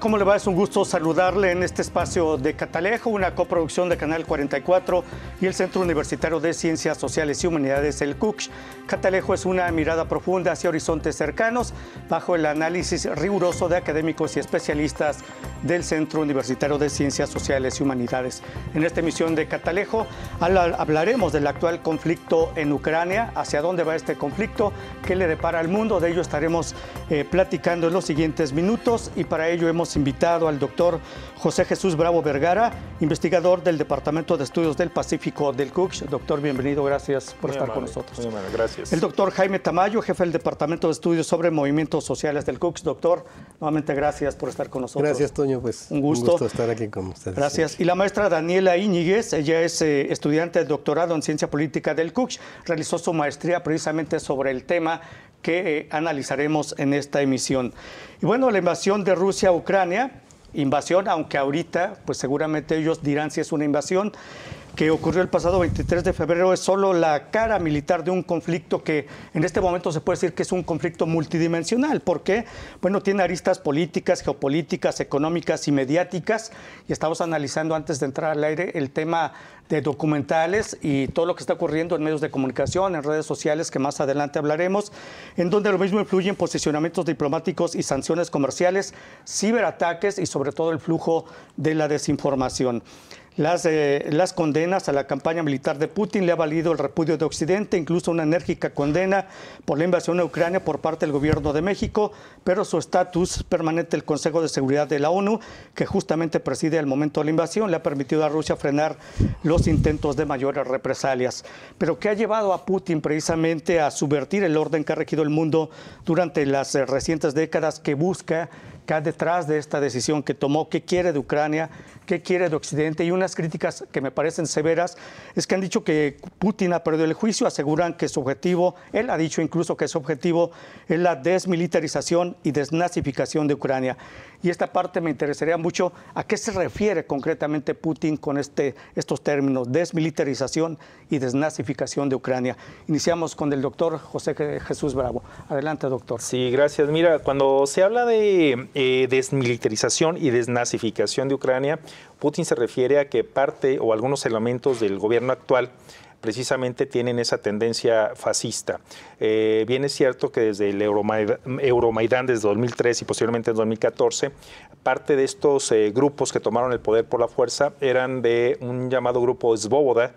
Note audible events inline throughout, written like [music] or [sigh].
¿Cómo le va? Es un gusto saludarle en este espacio de Catalejo, una coproducción de Canal 44 y el Centro Universitario de Ciencias Sociales y Humanidades, el CUCH. Catalejo es una mirada profunda hacia horizontes cercanos, bajo el análisis riguroso de académicos y especialistas del Centro Universitario de Ciencias Sociales y Humanidades. En esta emisión de Catalejo hablaremos del actual conflicto en Ucrania, hacia dónde va este conflicto, qué le depara al mundo, de ello estaremos eh, platicando en los siguientes minutos y para ello hemos invitado al doctor José Jesús Bravo Vergara, investigador del Departamento de Estudios del Pacífico del CUCS. Doctor, bienvenido, gracias por estar con nosotros. Muy amable, gracias. El doctor Jaime Tamayo, jefe del Departamento de Estudios sobre Movimientos Sociales del CUCS. Doctor, nuevamente gracias por estar con nosotros. Gracias, Toño, pues un gusto, estar aquí con ustedes. Gracias. Y la maestra Daniela Íñiguez, ella es eh, estudiante de doctorado en Ciencia Política del CUCS, realizó su maestría precisamente sobre el tema que analizaremos en esta emisión. Y bueno, la invasión de Rusia a Ucrania, invasión, aunque ahorita, pues seguramente ellos dirán si es una invasión, que ocurrió el pasado 23 de febrero es solo la cara militar de un conflicto que en este momento se puede decir que es un conflicto multidimensional, porque bueno, tiene aristas políticas, geopolíticas, económicas y mediáticas, y estamos analizando antes de entrar al aire el tema de documentales y todo lo que está ocurriendo en medios de comunicación, en redes sociales, que más adelante hablaremos, en donde lo mismo influyen posicionamientos diplomáticos y sanciones comerciales, ciberataques y sobre todo el flujo de la desinformación. Las, eh, las, condenas a la campaña militar de Putin le ha valido el repudio de Occidente, incluso una enérgica condena por la invasión a Ucrania por parte del gobierno de México, pero su estatus permanente el Consejo de Seguridad de la ONU, que justamente preside al momento de la invasión, le ha permitido a Rusia frenar los intentos de mayores represalias. Pero que ha llevado a Putin precisamente a subvertir el orden que ha regido el mundo durante las eh, recientes décadas que busca, que detrás de esta decisión que tomó, que quiere de Ucrania, qué quiere de Occidente y unas críticas que me parecen severas es que han dicho que Putin ha perdido el juicio, aseguran que su objetivo, él ha dicho incluso que su objetivo es la desmilitarización y desnazificación de Ucrania. Y esta parte me interesaría mucho a qué se refiere concretamente Putin con este, estos términos, desmilitarización y desnazificación de Ucrania. Iniciamos con el doctor José Jesús Bravo. Adelante, doctor. Sí, gracias. Mira, cuando se habla de eh, desmilitarización y desnazificación de Ucrania, Putin se refiere a que parte o algunos elementos del gobierno actual precisamente tienen esa tendencia fascista. Eh, bien es cierto que desde el Euromaidán, desde 2003 y posiblemente en 2014, parte de estos eh, grupos que tomaron el poder por la fuerza eran de un llamado grupo Svoboda,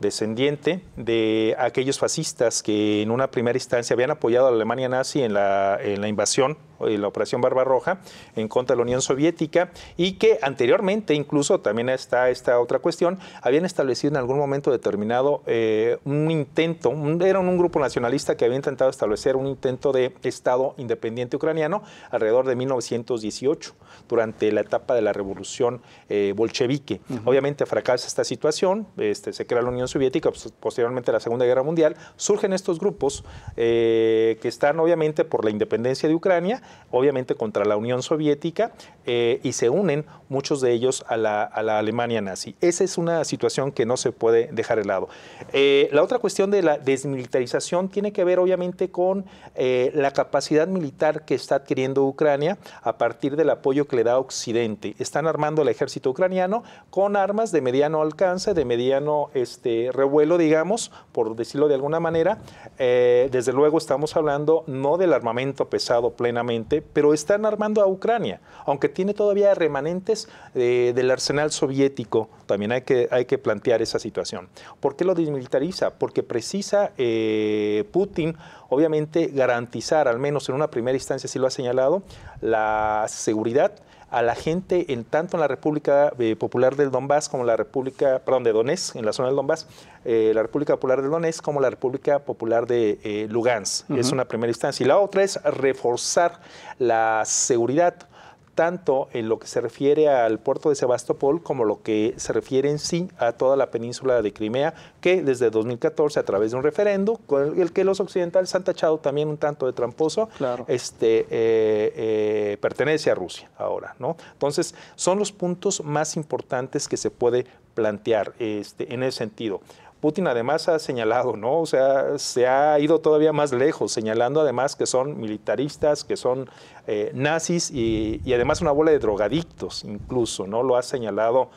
descendiente de aquellos fascistas que en una primera instancia habían apoyado a la Alemania nazi en la invasión y eh, la Operación Barbarroja en contra de la Unión Soviética y que anteriormente incluso también está esta otra cuestión, habían establecido en algún momento determinado eh, un intento, eran un grupo nacionalista que había intentado establecer un intento de Estado independiente ucraniano alrededor de 1918, durante la etapa de la revolución eh, bolchevique. Obviamente fracasa esta situación, este, se crea la Unión Soviética, pues, posteriormente la Segunda Guerra Mundial, surgen estos grupos que están obviamente por la independencia de Ucrania obviamente contra la Unión Soviética, eh, y se unen muchos de ellos a la, Alemania nazi. Esa es una situación que no se puede dejar de lado. Eh, la otra cuestión de la desmilitarización tiene que ver obviamente con eh, la capacidad militar que está adquiriendo Ucrania a partir del apoyo que le da Occidente. Están armando el ejército ucraniano con armas de mediano alcance, de mediano este, revuelo, digamos, por decirlo de alguna manera. desde luego estamos hablando no del armamento pesado plenamente, pero están armando a Ucrania, aunque tiene todavía remanentes eh, del arsenal soviético. También hay que, hay que plantear esa situación. ¿Por qué lo desmilitariza? Porque precisa eh, Putin, obviamente, garantizar, al menos en una primera instancia, si lo ha señalado, la seguridad a la gente, en, tanto en la República eh, Popular del Donbass como la República, perdón, de Donés, en la zona del Donbass, eh, la República Popular del Donés como la República Popular de eh, Lugansk. Es una primera instancia. Y la otra es reforzar la seguridad tanto en lo que se refiere al puerto de Sebastopol como lo que se refiere en sí a toda la península de Crimea, que desde 2014 a través de un referendo, con el que los occidentales han tachado también un tanto de tramposo, este, eh, eh, pertenece a Rusia ahora. ¿no? Entonces, son los puntos más importantes que se puede plantear este, en ese sentido. Putin además ha señalado, ¿no? O sea, se ha ido todavía más lejos, señalando además que son militaristas, que son eh, nazis y, además una bola de drogadictos, incluso, ¿no? Lo ha señalado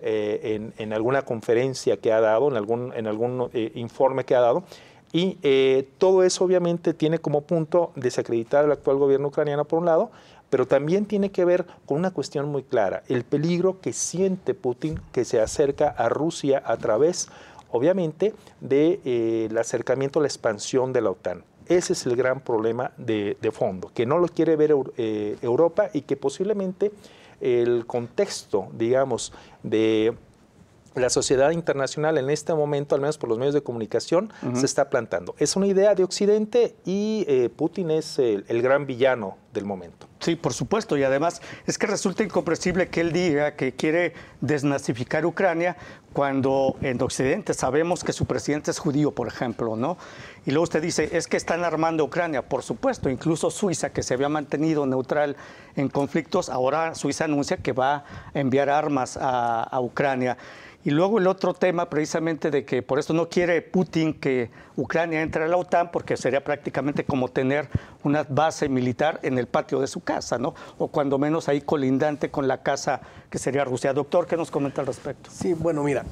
eh, en, alguna conferencia que ha dado, en algún, en algún eh, informe que ha dado. Y todo eso obviamente tiene como punto desacreditar al actual gobierno ucraniano por un lado, pero también tiene que ver con una cuestión muy clara, el peligro que siente Putin que se acerca a Rusia a través de obviamente, del de, eh, acercamiento a la expansión de la OTAN. Ese es el gran problema de, fondo, que no lo quiere ver eh, Europa y que posiblemente el contexto, digamos, de la sociedad internacional en este momento, al menos por los medios de comunicación, se está plantando. Es una idea de Occidente y eh, Putin es el, el gran villano del momento. Sí, por supuesto, y además es que resulta incomprensible que él diga que quiere desnazificar Ucrania cuando en Occidente sabemos que su presidente es judío, por ejemplo, ¿no? Y luego usted dice, es que están armando Ucrania. Por supuesto, incluso Suiza, que se había mantenido neutral en conflictos, ahora Suiza anuncia que va a enviar armas a, a Ucrania. Y luego el otro tema precisamente de que por esto no quiere Putin que Ucrania entre a la OTAN porque sería prácticamente como tener una base militar en el patio de su casa, ¿no? O cuando menos ahí colindante con la casa que sería Rusia. Doctor, ¿qué nos comenta al respecto? Sí, bueno, mira,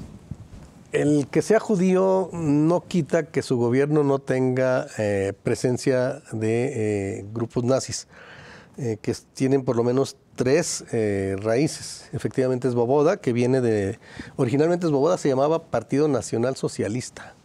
el que sea judío no quita que su gobierno no tenga eh, presencia de eh, grupos nazis, eh, que tienen por lo menos tres raíces. Efectivamente es Boboda, que viene de... Originalmente es Boboda, se llamaba Partido Nacional Socialista.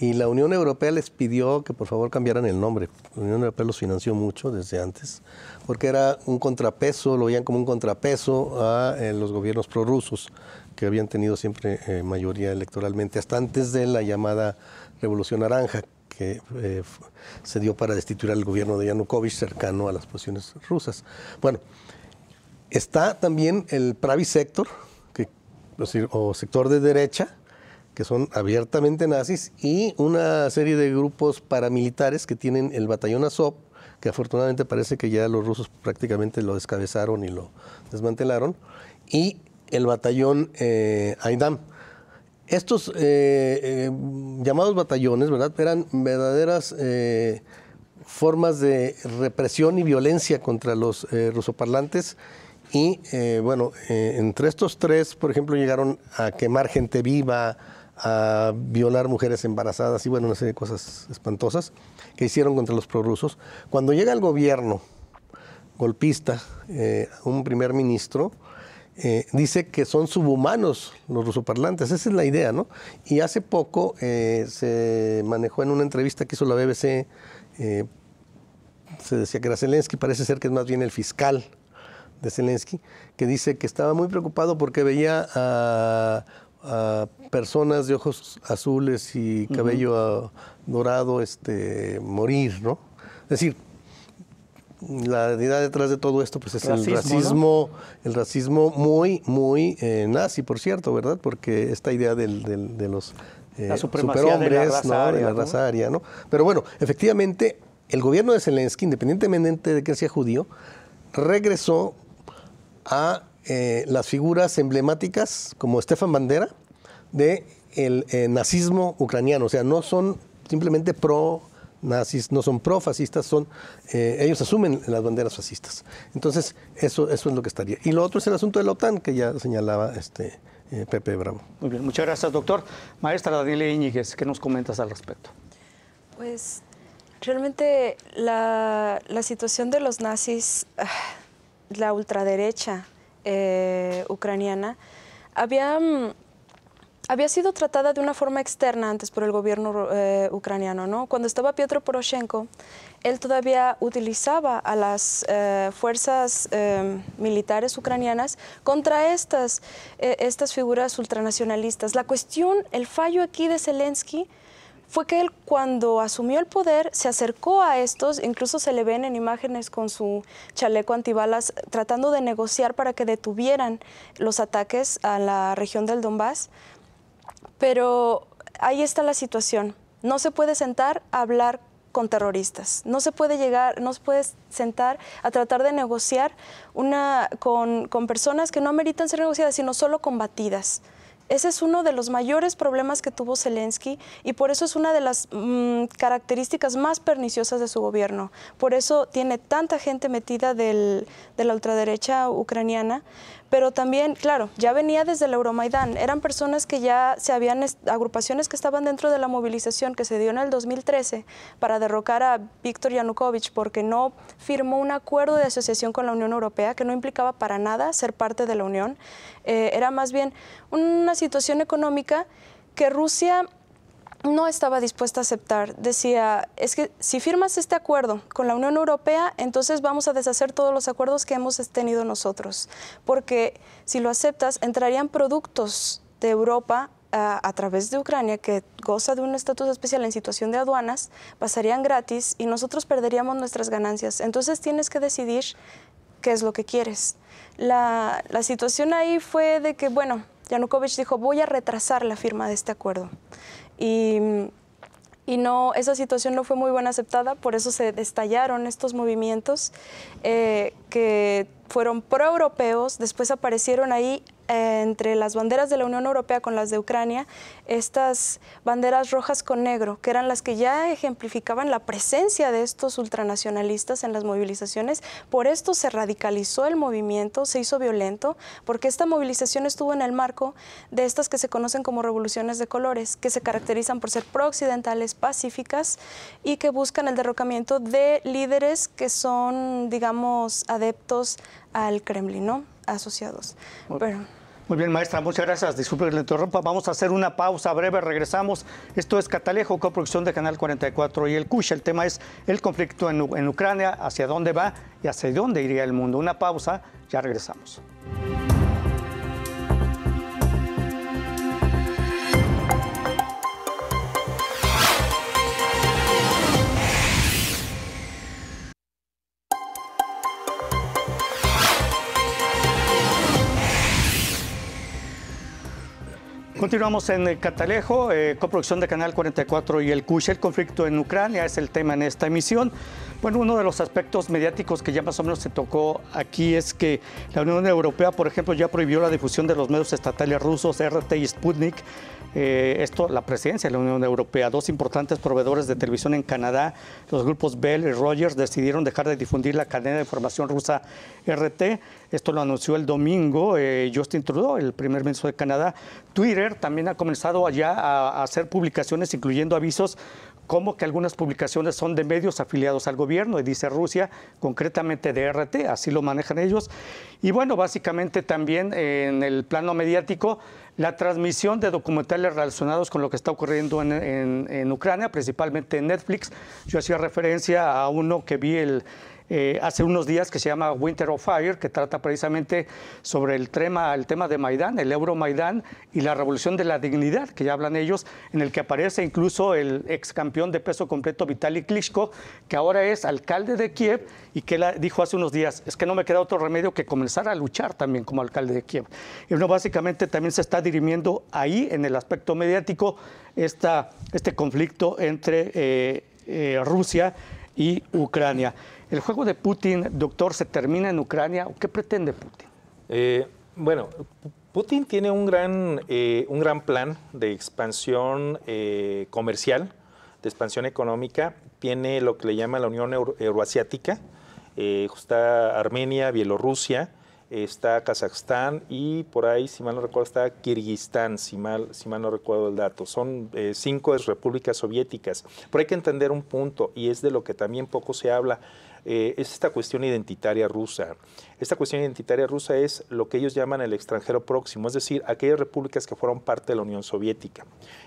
Y la Unión Europea les pidió que por favor cambiaran el nombre. La Unión Europea los financió mucho desde antes, porque era un contrapeso, lo veían como un contrapeso a los gobiernos prorrusos que habían tenido siempre eh, mayoría electoralmente, hasta antes de la llamada Revolución Naranja, que eh, se dio para destituir al gobierno de Yanukovych cercano a las posiciones rusas. Bueno, está también el Pravi Sector, que, o sector de derecha, que son abiertamente nazis, y una serie de grupos paramilitares que tienen el batallón Azov, que afortunadamente parece que ya los rusos prácticamente lo descabezaron y lo desmantelaron, y el batallón eh, Aidam. Estos eh, eh, llamados batallones, ¿verdad? Eran verdaderas eh, formas de represión y violencia contra los rusoparlantes. Y bueno, entre estos tres, por ejemplo, llegaron a quemar gente viva, a violar mujeres embarazadas y bueno, una serie de cosas espantosas que hicieron contra los prorrusos. Cuando llega el gobierno golpista, un primer ministro, eh, dice que son subhumanos los rusoparlantes. Esa es la idea, ¿no? Y hace poco eh, se manejó en una entrevista que hizo la BBC, eh, se decía que era Zelensky, parece ser que es más bien el fiscal de Zelensky, que dice que estaba muy preocupado porque veía a, personas de ojos azules y cabello ah, dorado este, morir, ¿no? Es decir, la idea detrás de todo esto pues es el racismo, el racismo muy, muy eh, nazi, por cierto, ¿verdad? Porque esta idea del, de los eh, superhombres, de la, raza aria, ¿no? Pero bueno, efectivamente, el gobierno de Zelensky, independientemente de que sea judío, regresó a eh, las figuras emblemáticas como Stefan Bandera de el nazismo ucraniano, o sea, no son simplemente pro nazis, no son profascistas, son eh, ellos asumen las banderas fascistas. Entonces, eso, eso es lo que estaría. Y lo otro es el asunto de la OTAN, que ya señalaba este eh, Pepe Bravo. Muy bien, muchas gracias, doctor. Maestra Daniela Íñiguez, ¿qué nos comentas al respecto? Pues realmente la, situación de los nazis, ah, la ultraderecha eh, ucraniana, había mm, había sido tratada de una forma externa antes por el gobierno eh, ucraniano. ¿no? Cuando estaba Pietro Poroshenko, él todavía utilizaba a las eh, fuerzas eh, militares ucranianas contra estas, estas figuras ultranacionalistas. La cuestión, el fallo aquí de Zelensky fue que él cuando asumió el poder se acercó a estos, incluso se le ven en imágenes con su chaleco antibalas tratando de negociar para que detuvieran los ataques a la región del Donbass, pero ahí está la situación. No se puede sentar a hablar con terroristas. No se puede llegar, no se puede sentar a tratar de negociar con, personas que no meritan ser negociadas, sino solo combatidas. Ese es uno de los mayores problemas que tuvo Zelensky y por eso es una de las mm, características más perniciosas de su gobierno. Por eso tiene tanta gente metida de la ultraderecha ucraniana, pero también, claro, ya venía desde el Euromaidán, eran personas que ya se habían, agrupaciones que estaban dentro de la movilización que se dio en el 2013 para derrocar a Víctor Yanukovych porque no firmó un acuerdo de asociación con la Unión Europea que no implicaba para nada ser parte de la Unión, eh, era más bien una situación económica que Rusia no estaba dispuesta a aceptar. Decía, es que si firmas este acuerdo con la Unión Europea, entonces vamos a deshacer todos los acuerdos que hemos tenido nosotros, porque si lo aceptas, entrarían productos de Europa ah, a, través de Ucrania, que goza de un estatus especial en situación de aduanas, pasarían gratis y nosotros perderíamos nuestras ganancias. Entonces tienes que decidir qué es lo que quieres. la situación ahí fue de que, bueno, Yanukovych dijo, voy a retrasar la firma de este acuerdo. Y, no, esa situación no fue muy buena aceptada, por eso se destallaron estos movimientos eh, que fueron proeuropeos, después aparecieron ahí entre las banderas de la Unión Europea con las de Ucrania, estas banderas rojas con negro, que eran las que ya ejemplificaban la presencia de estos ultranacionalistas en las movilizaciones. Por esto se radicalizó el movimiento, se hizo violento, porque esta movilización estuvo en el marco de estas que se conocen como revoluciones de colores, que se caracterizan por ser prooccidentales, pacíficas y que buscan el derrocamiento de líderes que son, digamos, adeptos al Kremlin, ¿no? asociados. Pero muy bien, maestra, muchas gracias. Disculpe que le interrumpa. Vamos a hacer una pausa breve, regresamos. Esto es Catalejo, coproducción de Canal 44 y el CUSH. El tema es el conflicto en, en Ucrania, hacia dónde va y hacia dónde iría el mundo. Una pausa, ya regresamos. Continuamos en el eh, Catalejo, eh, coproducción de Canal 44 y el CUSH. El conflicto en Ucrania es el tema en esta emisión. Bueno, uno de los aspectos mediáticos que ya más o menos se tocó aquí es que la Unión Europea, por ejemplo, ya prohibió la difusión de los medios estatales rusos RT y Sputnik eh, esto la presidencia de la Unión Europea. Dos importantes proveedores de televisión en Canadá, los grupos Bell y Rogers, decidieron dejar de difundir la cadena de información rusa RT. Esto lo anunció el domingo eh, Justin Trudeau, el primer ministro de Canadá. Twitter también ha comenzado allá a, a hacer publicaciones, incluyendo avisos como que algunas publicaciones son de medios afiliados al gobierno, y dice Rusia, concretamente de RT, así lo manejan ellos. Y bueno, básicamente también eh, en el plano mediático, la transmisión de documentales relacionados con lo que está ocurriendo en, Ucrania, principalmente en Netflix. Yo hacía referencia a uno que vi el, eh, hace unos días que se llama Winter of Fire, que trata precisamente sobre el tema, el tema de Maidán, el Euro Maidán y la revolución de la dignidad, que ya hablan ellos, en el que aparece incluso el ex campeón de peso completo Vitaly Klitschko, que ahora es alcalde de Kiev y que dijo hace unos días, es que no me queda otro remedio que comenzar a luchar también como alcalde de Kiev. Y uno básicamente también se está dirimiendo ahí, en el aspecto mediático, esta, este conflicto entre eh, eh, Rusia y Ucrania. ¿El juego de Putin, doctor, se termina en Ucrania o qué pretende Putin? Eh, bueno, Putin tiene un gran, eh, un gran plan de expansión eh, comercial, de expansión económica. Tiene lo que le llama la Unión Euroasiática. está Armenia, Bielorrusia, está Kazajstán y por ahí, si mal no recuerdo, está Kirguistán, si mal, si mal no recuerdo el dato. Son cinco repúblicas soviéticas. Pero hay que entender un punto y es de lo que también poco se habla. Eh, es esta cuestión identitaria rusa. Esta cuestión identitaria rusa es lo que ellos llaman el extranjero próximo, es decir, aquellas repúblicas que fueron parte de la Unión Soviética.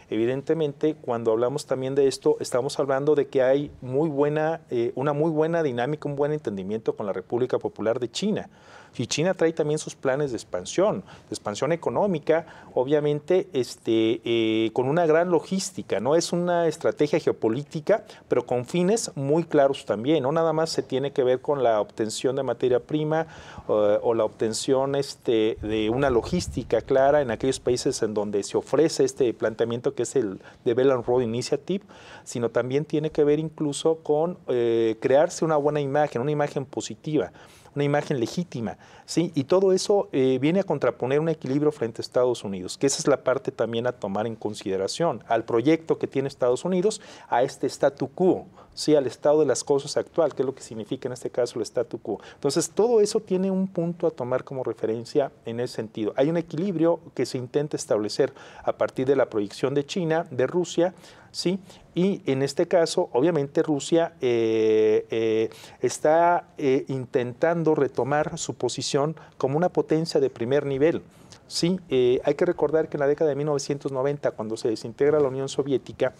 Evidentemente, cuando hablamos también de esto, estamos hablando de que hay muy buena, eh, una muy buena dinámica, un buen entendimiento con la República Popular de China. Y China trae también sus planes de expansión, de expansión económica, obviamente este, eh, con una gran logística, ¿no? Es una estrategia geopolítica, pero con fines muy claros también, no nada más se tiene que ver con la obtención de materia prima eh, o la obtención este, de una logística clara en aquellos países en donde se ofrece este planteamiento que es el de and Road Initiative, sino también tiene que ver incluso con eh, crearse una buena imagen, una imagen positiva una imagen legítima. Y todo eso eh, viene a contraponer un equilibrio frente a Estados Unidos, que esa es la parte también a tomar en consideración, al proyecto que tiene Estados Unidos, a este statu quo, ¿sí? al estado de las cosas actual, que es lo que significa en este caso el statu quo. Entonces, todo eso tiene un punto a tomar como referencia en ese sentido. Hay un equilibrio que se intenta establecer a partir de la proyección de China, de Rusia, ¿sí? Y en este caso, obviamente, Rusia eh, eh, está intentando retomar su posición como una potencia de primer nivel. Sí, eh, hay que recordar que en la década de 1990, cuando se desintegra la Unión Soviética,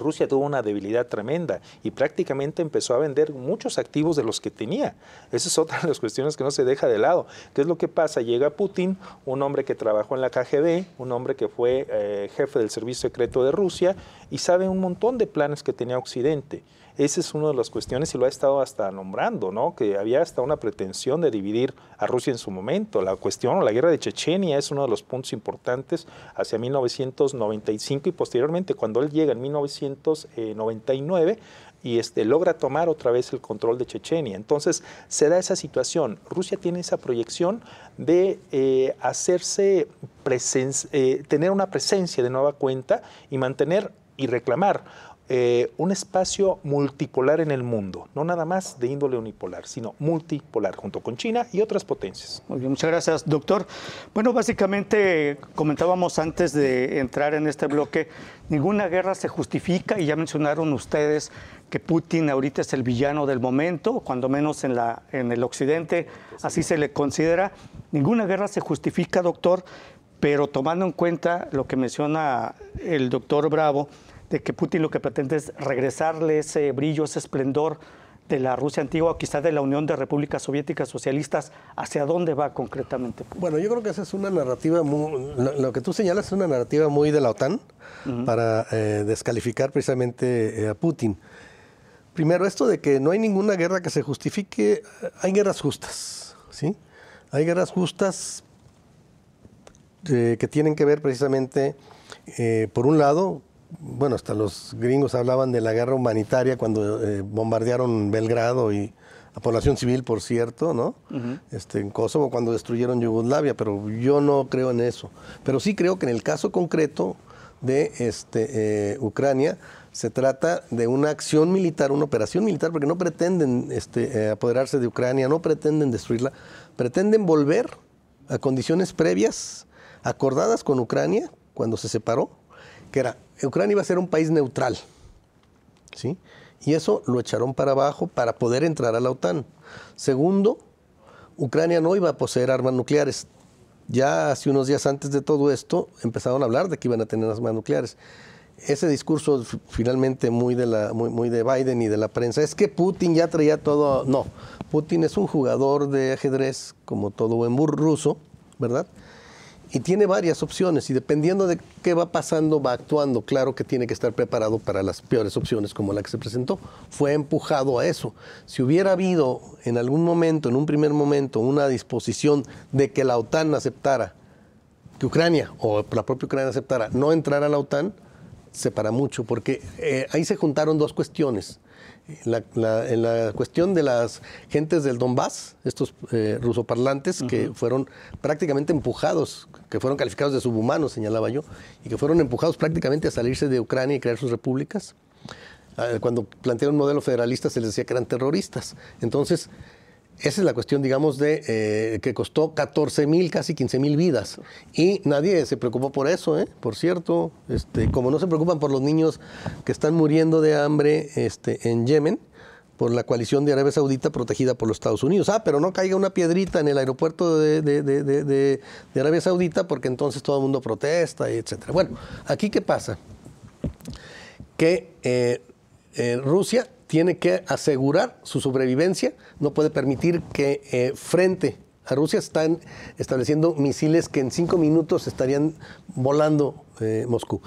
Rusia tuvo una debilidad tremenda y prácticamente empezó a vender muchos activos de los que tenía. Esa es otra de las cuestiones que no se deja de lado. ¿Qué es lo que pasa? Llega Putin, un hombre que trabajó en la KGB, un hombre que fue eh, jefe del Servicio Secreto de Rusia y sabe un montón de planes que tenía Occidente. Esa es una de las cuestiones y lo ha estado hasta nombrando, ¿no? Que había hasta una pretensión de dividir a Rusia en su momento. La cuestión, la guerra de Chechenia es uno de los puntos importantes hacia 1995 y posteriormente cuando él llega en 1995 1999 y este, logra tomar otra vez el control de Chechenia. Entonces se da esa situación. Rusia tiene esa proyección de eh, hacerse eh, tener una presencia de nueva cuenta y mantener y reclamar eh, un espacio multipolar en el mundo, no nada más de índole unipolar, sino multipolar, junto con China y otras potencias. Muy muchas gracias, doctor. Bueno, básicamente comentábamos antes de entrar en este bloque, ninguna guerra se justifica y ya mencionaron ustedes que Putin ahorita es el villano del momento, cuando menos en, la, en el occidente, así se le considera. Ninguna guerra se justifica, doctor, pero tomando en cuenta lo que menciona el doctor Bravo, de que Putin lo que pretende es regresarle ese brillo, ese esplendor de la Rusia antigua o quizás de la Unión de Repúblicas Soviéticas Socialistas, ¿hacia dónde va concretamente? Bueno, yo creo que esa es una narrativa, muy, lo, que tú señalas es una narrativa muy de la OTAN para eh, descalificar precisamente eh, a Putin. Primero, esto de que no hay ninguna guerra que se justifique, eh, hay guerras justas, ¿sí? Hay guerras justas que tienen que ver precisamente, por un lado, bueno, hasta los gringos hablaban de la guerra humanitaria cuando eh, bombardearon Belgrado y la población civil, por cierto, ¿no? este, en Kosovo cuando destruyeron Yugoslavia, pero yo no creo en eso. Pero sí creo que en el caso concreto de este, eh, Ucrania se trata de una acción militar, una operación militar, porque no pretenden este, eh, apoderarse de Ucrania, no pretenden destruirla, pretenden volver a condiciones previas acordadas con Ucrania cuando se separó que era, Ucrania iba a ser un país neutral, ¿sí? Y eso lo echaron para abajo para poder entrar a la OTAN. Segundo, Ucrania no iba a poseer armas nucleares. Ya hace unos días antes de todo esto empezaron a hablar de que iban a tener armas nucleares. Ese discurso finalmente muy de, muy, de Biden y de la prensa es que Putin ya traía todo... No, Putin es un jugador de ajedrez como todo buen ruso, ¿verdad? y tiene varias opciones y dependiendo de qué va pasando va actuando. Claro que tiene que estar preparado para las peores opciones como la que se presentó. Fue empujado a eso. Si hubiera habido en algún momento, en un primer momento, una disposición de que la OTAN aceptara, que Ucrania o la propia Ucrania aceptara no entrar a la OTAN, se para mucho porque eh, ahí se juntaron dos cuestiones en la cuestión de las gentes del Donbass, estos eh, rusoparlantes que fueron prácticamente empujados, que fueron calificados de subhumanos, señalaba yo, y que fueron empujados prácticamente a salirse de Ucrania y crear sus repúblicas. Ah, cuando plantearon un modelo federalista se les decía que eran terroristas. Entonces, esa es la cuestión, digamos, de eh, que costó 14 mil, casi 15 mil vidas. Y nadie se preocupó por eso, ¿eh? por cierto. Este, como no se preocupan por los niños que están muriendo de hambre este, en Yemen, por la coalición de Arabia Saudita protegida por los Estados Unidos. Ah, pero no caiga una piedrita en el aeropuerto de, Arabia Saudita porque entonces todo el mundo protesta, etc. Bueno, aquí qué pasa? Que eh, Rusia tiene que asegurar su sobrevivencia, no puede permitir que eh, frente a Rusia están estableciendo misiles que en cinco minutos estarían volando eh, Moscú.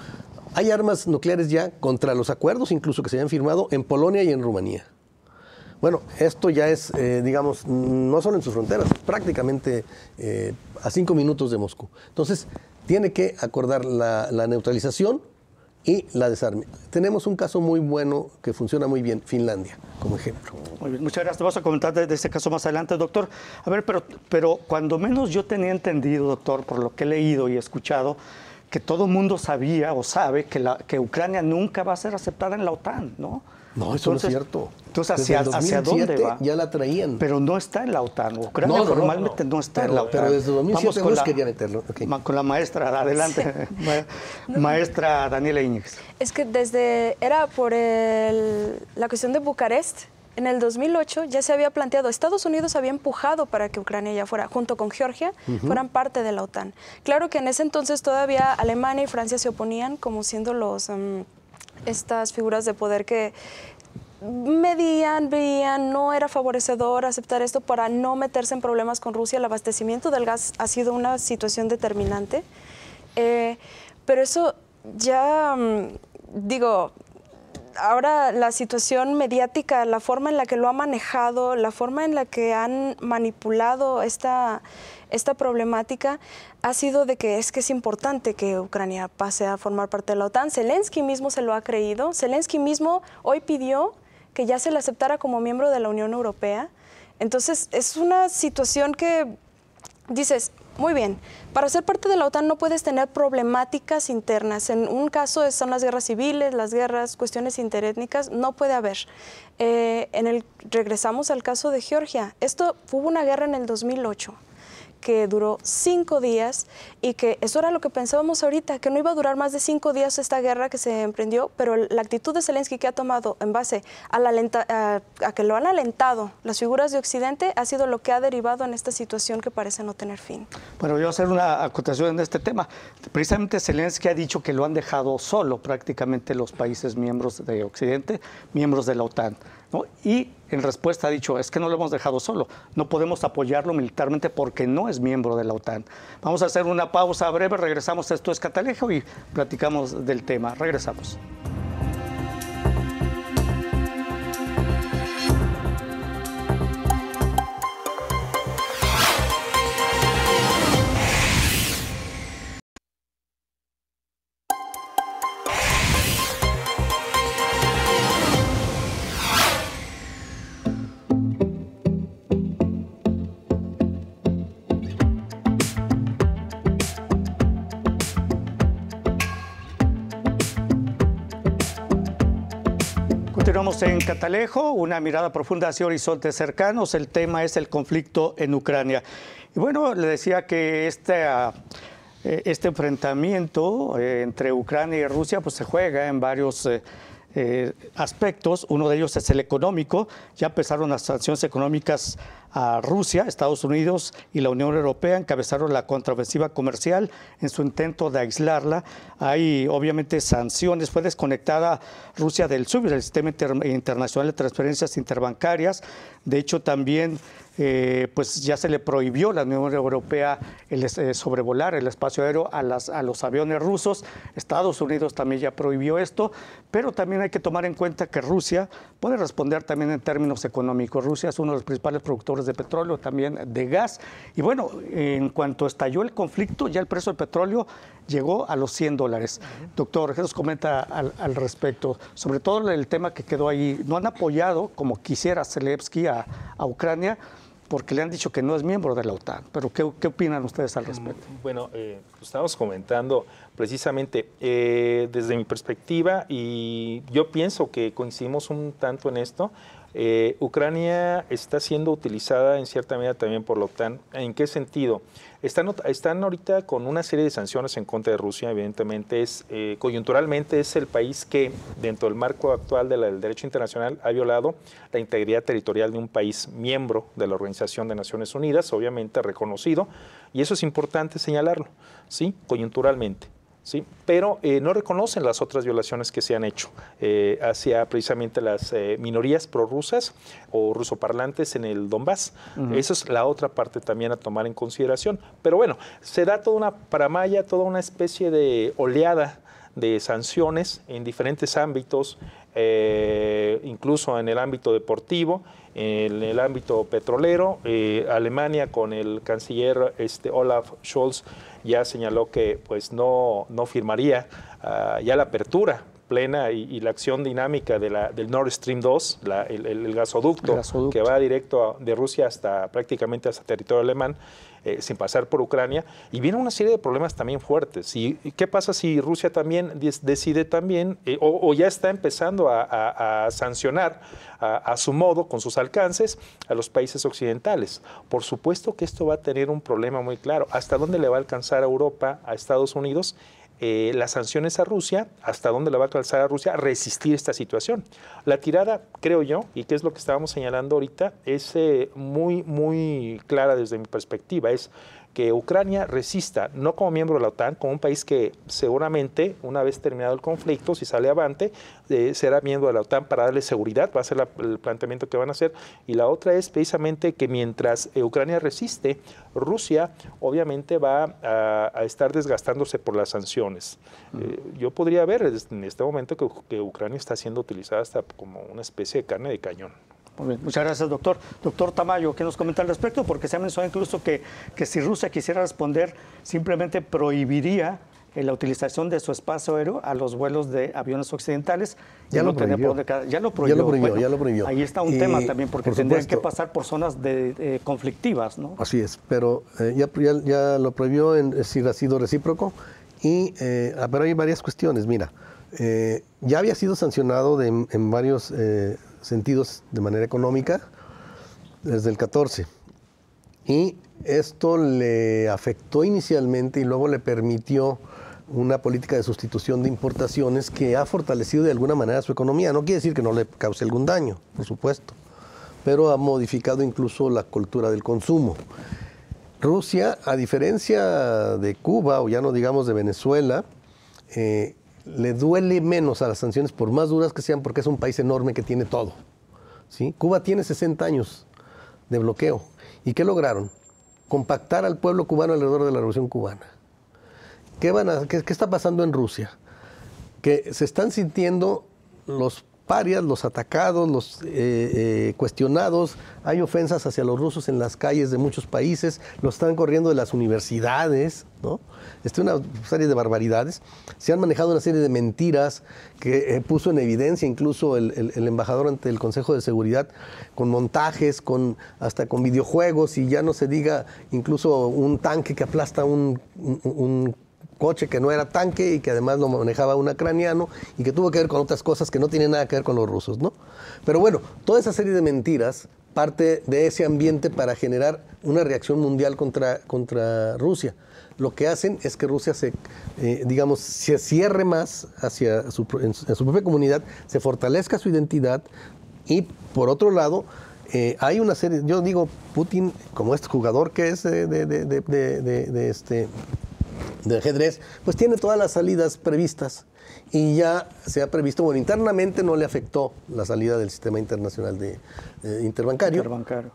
Hay armas nucleares ya contra los acuerdos, incluso que se hayan firmado en Polonia y en Rumanía. Bueno, esto ya es, eh, digamos, no solo en sus fronteras, prácticamente a cinco minutos de Moscú. Entonces, tiene que acordar la neutralización y la desarme. Tenemos un caso muy bueno que funciona muy bien, Finlandia, como ejemplo. muchas gracias. Te vas a comentar de, ese este caso más adelante, doctor. A ver, pero, pero cuando menos yo tenía entendido, doctor, por lo que he leído y escuchado, que todo el mundo sabía o sabe que, la, que Ucrania nunca va a ser aceptada en la OTAN, ¿no? No, eso no es cierto. Entonces, ¿hacia, Ya la traían. Pero no está en la OTAN. Ucrania no, no, no, está en la OTAN. Pero desde 2007 Vamos con quería meterlo. Con la maestra, adelante. [laughs] [laughs] maestra Daniela Íñiguez. Es que desde, era por el, la cuestión de Bucarest, en el 2008 ya se había planteado, Estados Unidos había empujado para que Ucrania ya fuera, junto con Georgia, fueran parte de la OTAN. Claro que en ese entonces todavía Alemania y Francia se oponían como siendo los... Em, estas figuras de poder que medían, veían, no era favorecedor aceptar esto para no meterse en problemas con Rusia. El abastecimiento del gas ha sido una situación determinante. Eh, pero eso ya, mm, digo, ahora la situación mediática, la forma en la que lo ha manejado, la forma en la que han manipulado esta, esta problemática ha sido de que es que es importante que Ucrania pase a formar parte de la OTAN. Zelensky mismo se lo ha creído. Zelensky mismo hoy pidió que ya se le aceptara como miembro de la Unión Europea. Entonces es una situación que dices, muy bien. Para ser parte de la OTAN no puedes tener problemáticas internas. En un caso están las guerras civiles, las guerras, cuestiones interétnicas, no puede haber. Eh, en el, regresamos al caso de Georgia. Esto hubo una guerra en el 2008 que duró cinco días y que eso era lo que pensábamos ahorita, que no iba a durar más de cinco días esta guerra que se emprendió, pero la actitud de Zelensky que ha tomado en base a, la a, que lo han alentado las figuras de Occidente ha sido lo que ha derivado en esta situación que parece no tener fin. Bueno, yo voy a hacer una acotación en este tema. Precisamente Zelensky ha dicho que lo han dejado solo prácticamente los países miembros de Occidente, miembros de la OTAN. Y en respuesta ha dicho, es que no lo hemos dejado solo, no podemos apoyarlo militarmente porque no es miembro de la OTAN. Vamos a hacer una pausa breve, regresamos, a esto es Catalejo y platicamos del tema. Regresamos. en Catalejo, una mirada profunda hacia horizontes cercanos. El tema es el conflicto en Ucrania. Y bueno, le decía que este, este enfrentamiento eh, entre Ucrania y Rusia pues, se juega en varios eh, eh, aspectos. Uno de ellos es el económico. Ya empezaron las sanciones económicas a Rusia, Estados Unidos y la Unión Europea encabezaron la contraofensiva comercial en su intento de aislarla. Hay obviamente sanciones. Fue desconectada Rusia del SUB, del Sistema Internacional de Transferencias Interbancarias. De hecho, también eh, pues ya se le prohibió a la Unión Europea el, eh, sobrevolar el espacio aéreo a, a los aviones rusos. Estados Unidos también ya prohibió esto, pero también hay que tomar en cuenta que Rusia puede responder también en términos económicos. Rusia es uno de los principales productores de petróleo, también de gas. Y bueno, en cuanto estalló el conflicto, ya el precio del petróleo llegó a los 100 dólares. Doctor, ¿qué nos comenta al, respecto? Sobre todo el tema que quedó ahí. No han apoyado, como quisiera Zelensky, a Ucrania, porque le han dicho que no es miembro de la OTAN. Pero ¿qué, opinan ustedes al respecto? Bueno, eh, pues estamos comentando precisamente eh, desde mi perspectiva y yo pienso que coincidimos un tanto en esto. Eh, Ucrania está siendo utilizada en cierta medida también por la OTAN. ¿En qué sentido? Están, ahorita con una serie de sanciones en contra de Rusia, evidentemente es eh, coyunturalmente es el país que dentro del marco actual del derecho internacional ha violado la integridad territorial de un país miembro de la Organización de Naciones Unidas, obviamente reconocido, y eso es importante señalarlo, sí, coyunturalmente pero eh, no reconocen las otras violaciones que se han hecho eh, hacia precisamente las eh, minorías prorrusas o rusoparlantes en el Donbass. Esa es la otra parte también a tomar en consideración. Pero bueno, se da toda una paramaya, toda una especie de oleada de sanciones en diferentes ámbitos, incluso en el ámbito deportivo, en el ámbito petrolero. Eh, Alemania con el canciller este, Olaf Scholz ya señaló que pues no, no firmaría ah, ya la apertura plena y, la acción dinámica de la, del Nord Stream 2, el, gasoducto, que va directo de Rusia hasta prácticamente hasta territorio alemán, eh, sin pasar por Ucrania, y viene una serie de problemas también fuertes. ¿Y qué pasa si Rusia también decide también, eh, o, ya está empezando a, sancionar a, su modo, con sus alcances, a los países occidentales? Por supuesto que esto va a tener un problema muy claro. ¿Hasta dónde le va a alcanzar a Europa, a Estados Unidos? Eh, las sanciones a Rusia, hasta dónde la va a alcanzar a Rusia, resistir esta situación. La tirada, creo yo, y que es lo que estábamos señalando ahorita, es eh, muy, muy clara desde mi perspectiva, es que Ucrania resista, no como miembro de la OTAN, como un país que seguramente, una vez terminado el conflicto, si sale avante, eh, será miembro de la OTAN para darle seguridad, va a ser el planteamiento que van a hacer. Y la otra es precisamente que mientras eh, Ucrania resiste, Rusia obviamente va a, estar desgastándose por las sanciones. Eh, yo podría ver en este momento que, que Ucrania está siendo utilizada hasta como una especie de carne de cañón muchas gracias, doctor. Doctor Tamayo, ¿qué nos comenta al respecto? Porque se ha mencionado incluso que, que si Rusia quisiera responder, simplemente prohibiría eh, la utilización de su espacio aéreo a los vuelos de aviones occidentales. Ya, lo, prohibió. ya lo prohibió. Ahí está un tema también, porque tendrían que pasar por zonas de, conflictivas, ¿no? Así es, pero eh, ya, ya, lo prohibió, en, eh, si ha sido recíproco. Y, ah, pero hay varias cuestiones, mira. ya había sido sancionado de, en varios sentidos de manera económica desde el 14. Y esto le afectó inicialmente y luego le permitió una política de sustitución de importaciones que ha fortalecido de alguna manera su economía. No quiere decir que no le cause algún daño, por supuesto, pero ha modificado incluso la cultura del consumo. Rusia, a diferencia de Cuba o ya no digamos de Venezuela, eh, le duele menos a las sanciones, por más duras que sean, porque es un país enorme que tiene todo. Cuba tiene 60 años de bloqueo. ¿Y qué lograron? Compactar al pueblo cubano alrededor de la Revolución Cubana. ¿Qué, van a, qué está pasando en Rusia? Que se están sintiendo los los atacados, los eh, eh, cuestionados. Hay ofensas hacia los rusos en las calles de muchos países, los están corriendo de las universidades, ¿no? Es este, una serie de barbaridades. Se han manejado una serie de mentiras que eh, puso en evidencia incluso el, embajador ante el Consejo de Seguridad, con montajes, con, hasta con videojuegos, y ya no se diga incluso un tanque que aplasta un, un coche que no era tanque y que además lo manejaba un acraniano y que tuvo que ver con otras cosas que no tienen nada que ver con los rusos, ¿no? Pero bueno, toda esa serie de mentiras parte de ese ambiente para generar una reacción mundial contra, contra Rusia. Lo que hacen es que Rusia se, eh, digamos, se cierre más hacia su, en su, propia comunidad, se fortalezca su identidad y, por otro lado, eh, hay una serie, yo digo, Putin, como este jugador que es de este, de ajedrez, pues tiene todas las salidas previstas y ya se ha previsto, bueno, internamente no le afectó la salida del sistema internacional de, eh, interbancario. interbancario.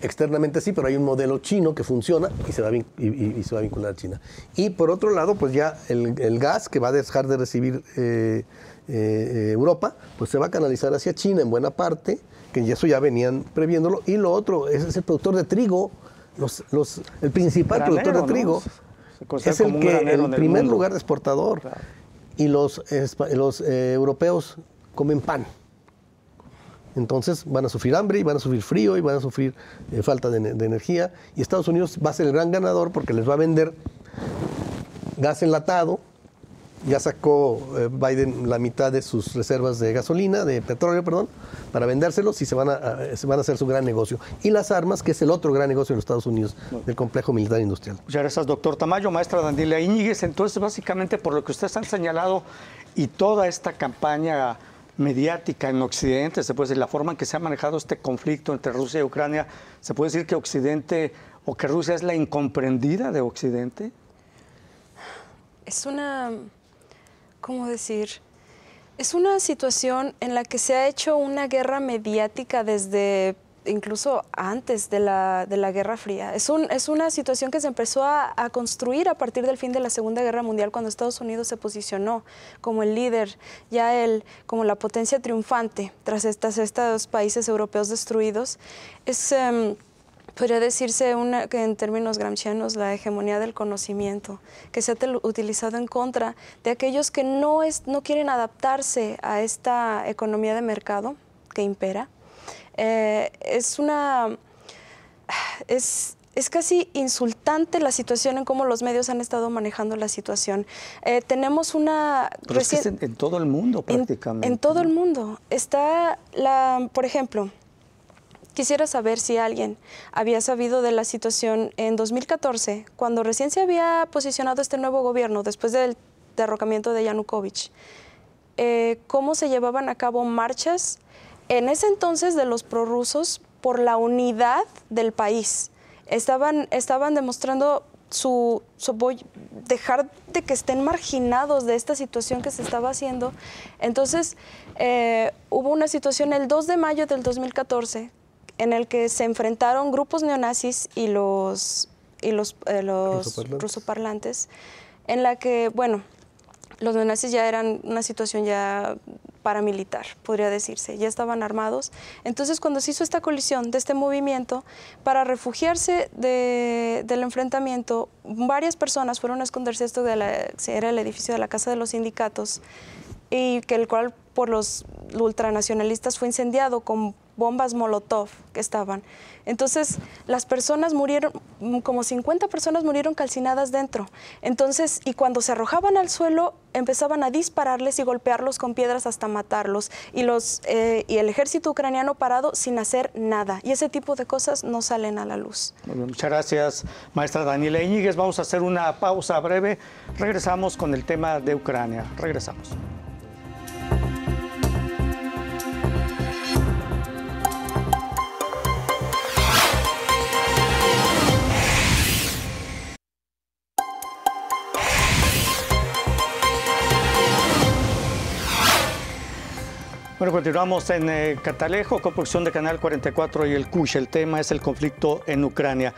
Externamente sí, pero hay un modelo chino que funciona y se va a, y, se va a vincular a China. Y por otro lado, pues ya el, gas que va a dejar de recibir eh, eh, Europa, pues se va a canalizar hacia China en buena parte, que eso ya venían previéndolo. Y lo otro, es el productor de trigo, los, los, el principal productor de trigo es el, que, el primer lugar de exportador. Y los, los eh, europeos comen pan. Entonces van a sufrir hambre y van a sufrir frío y van a sufrir eh, falta de, energía. Y Estados Unidos va a ser el gran ganador porque les va a vender gas enlatado, ya sacó eh, Biden la mitad de sus reservas de gasolina, de petróleo, perdón, para vendérselos y se van a, se van a hacer su gran negocio. Y las armas, que es el otro gran negocio en los Estados Unidos, del complejo militar industrial. Muchas gracias, doctor Tamayo, maestra Daniela Íñiguez. Entonces, básicamente, por lo que ustedes han señalado y toda esta campaña mediática en Occidente, se puede decir, la forma en que se ha manejado este conflicto entre Rusia y Ucrania, ¿se puede decir que Occidente o que Rusia es la incomprendida de Occidente? Es una ¿cómo decir? Es una situación en la que se ha hecho una guerra mediática desde incluso antes de la, Guerra Fría. Es, un, es, una situación que se empezó a, construir a partir del fin de la Segunda Guerra Mundial, cuando Estados Unidos se posicionó como el líder, ya él como la potencia triunfante tras estas, estos países europeos destruidos. Es, em, Podría decirse una, que en términos gramscianos la hegemonía del conocimiento, que se ha utilizado en contra de aquellos que no, es, no quieren adaptarse a esta economía de mercado que impera. Eh, es una... Es, casi insultante la situación en cómo los medios han estado manejando la situación. Eh, tenemos una... Pero en, todo el mundo prácticamente. En, todo el mundo. Está, la, por ejemplo, Quisiera saber si alguien había sabido de la situación en 2014, cuando recién se había posicionado este nuevo gobierno después del derrocamiento de Yanukovych. Eh, ¿Cómo se llevaban a cabo marchas en ese entonces de los prorrusos por la unidad del país? Estaban, estaban demostrando su, dejar de que estén marginados de esta situación que se estaba haciendo. Entonces, eh, hubo una situación el 2 de mayo del 2014 en el que se enfrentaron grupos neonazis y los, y los, eh, los rusoparlantes. en la que, bueno, los neonazis ya eran una situación ya paramilitar, podría decirse, ya estaban armados. Entonces, cuando se hizo esta colisión de este movimiento, para refugiarse del enfrentamiento, varias personas fueron a esconderse, esto de la, era el edificio de la Casa de los Sindicatos, y que el cual por los ultranacionalistas fue incendiado con bombas Molotov que estaban. Entonces, las personas murieron, como 50 personas murieron calcinadas dentro. Entonces, y cuando se arrojaban al suelo, empezaban a dispararles y golpearlos con piedras hasta matarlos. Y, los, eh, y el ejército ucraniano parado sin hacer nada. Y ese tipo de cosas no salen a la luz. muchas gracias, maestra Daniela Iñiguez. Vamos a hacer una pausa breve. Regresamos con el tema de Ucrania. Regresamos. Bueno, continuamos en eh, Catalejo, Catalejo, producción de Canal 44 y el CUSH. El tema es el conflicto en Ucrania.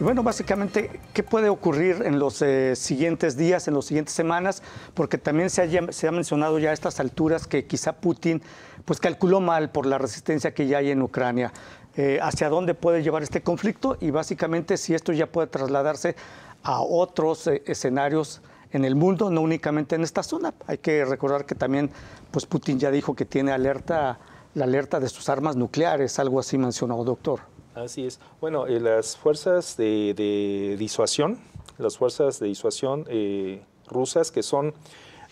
Y bueno, básicamente, ¿qué puede ocurrir en los eh, siguientes días, en las siguientes semanas? Porque también se, ha mencionado ya a estas alturas que quizá Putin pues calculó mal por la resistencia que ya hay en Ucrania. Eh, ¿Hacia dónde puede llevar este conflicto? Y básicamente si esto ya puede trasladarse a otros escenarios en el mundo, no únicamente en esta zona. Hay que recordar que también pues Putin ya dijo que tiene alerta la alerta de sus armas nucleares, algo así mencionado, doctor. Así es. Bueno, eh, las fuerzas de, disuasión, las fuerzas de disuasión eh, rusas que son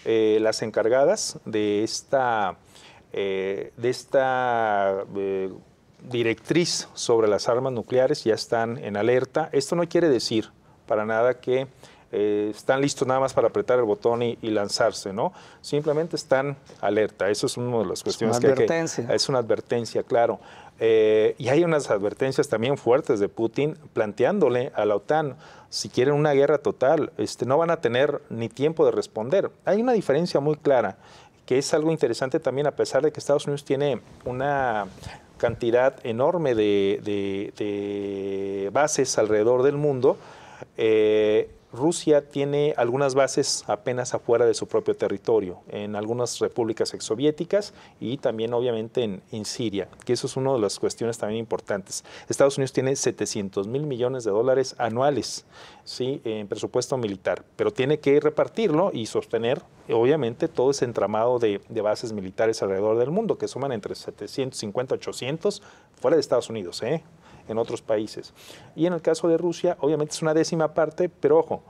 eh, las encargadas de esta, de esta directriz sobre las armas nucleares ya están en alerta. Esto no quiere decir para nada que eh, están listos nada más para apretar el botón y, lanzarse, ¿no? Simplemente están alerta. Eso es una de las cuestiones es una advertencia. es una advertencia, claro. Eh, y hay unas advertencias también fuertes de Putin planteándole a la OTAN, si quieren una guerra total, este, no van a tener ni tiempo de responder. Hay una diferencia muy clara, que es algo interesante también, a pesar de que Estados Unidos tiene una cantidad enorme de, bases alrededor del mundo, eh, Rusia tiene algunas bases apenas afuera de su propio territorio, en algunas repúblicas exsoviéticas y también obviamente en, Siria, que eso es una de las cuestiones también importantes. Estados Unidos tiene 700 mil millones de dólares anuales ¿sí? en presupuesto militar, pero tiene que repartirlo y sostener obviamente todo ese entramado de, bases militares alrededor del mundo, que suman entre 750 y 800 fuera de Estados Unidos. ¿eh? en otros países. Y en el caso de Rusia, obviamente es una décima parte, pero ojo,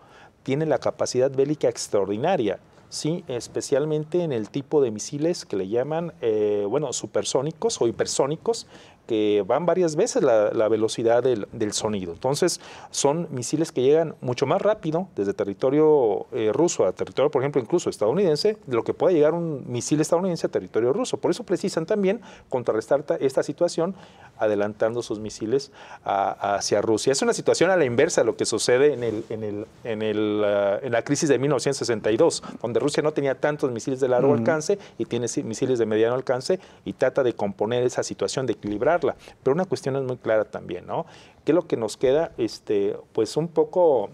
tiene la capacidad bélica extraordinaria. Sí, especialmente en el tipo de misiles que le llaman, eh, bueno, supersónicos o hipersónicos, que van varias veces la, velocidad del, sonido. Entonces, son misiles que llegan mucho más rápido desde territorio eh, ruso a territorio, por ejemplo, incluso estadounidense, de lo que puede llegar un misil estadounidense a territorio ruso. Por eso precisan también contrarrestar esta situación adelantando sus misiles hacia Rusia. Es una situación a la inversa de lo que sucede en, ah, la crisis de 1962, donde Rusia no tenía tantos misiles de largo alcance y tiene misiles de mediano alcance y trata de componer esa situación de equilibrar pero una cuestión es muy clara también, ¿no? ¿Qué es lo que nos queda? Este, pues un poco,